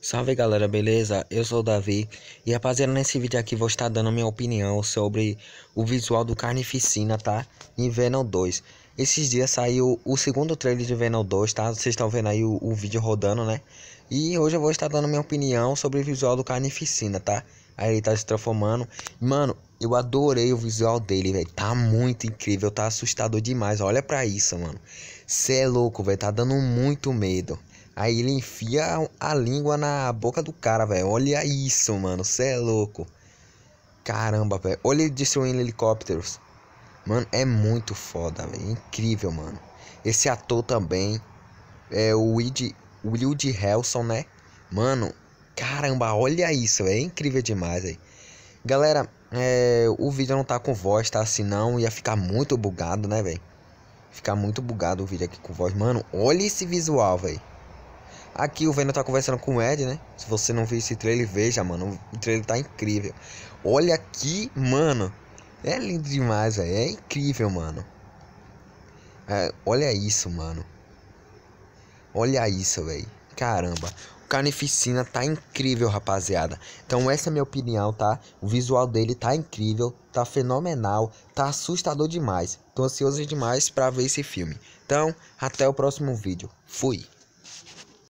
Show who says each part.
Speaker 1: Salve galera, beleza? Eu sou o Davi e rapaziada, nesse vídeo aqui vou estar dando minha opinião sobre o visual do Carnificina, tá? Em Venom 2. Esses dias saiu o segundo trailer de Venom 2, tá? Vocês estão vendo aí o, o, vídeo rodando, né? E hoje eu vou estar dando minha opinião sobre o visual do Carnificina, tá? Aí ele tá se transformando. Mano, eu adorei o visual dele, velho. Tá muito incrível, tá assustador demais. Olha pra isso, mano. Cê é louco, velho. Tá dando muito medo. Aí ele enfia a língua na boca do cara, velho. Olha isso, mano. Você é louco. Caramba, velho. Olha ele destruindo helicópteros. Mano, é muito foda, velho. Incrível, mano. Esse ator também. É o Woody, Helson, né? Mano, caramba, olha isso. velho. É incrível demais, velho. Galera, é, o vídeo não tá com voz, tá? Senão ia ficar muito bugado, né, velho? Ficar muito bugado o vídeo aqui com voz. Mano, olha esse visual, velho. Aqui o Venom tá conversando com o Ed, né? Se você não viu esse trailer, veja, mano. O trailer tá incrível. Olha aqui, mano. É lindo demais, velho. É incrível, mano. É, olha isso, mano. Olha isso, velho. Caramba. O Carnificina tá incrível, rapaziada. Então essa é a minha opinião, tá? O visual dele tá incrível, tá fenomenal, tá assustador demais. Tô ansioso demais para ver esse filme. Então, até o próximo vídeo. Fui.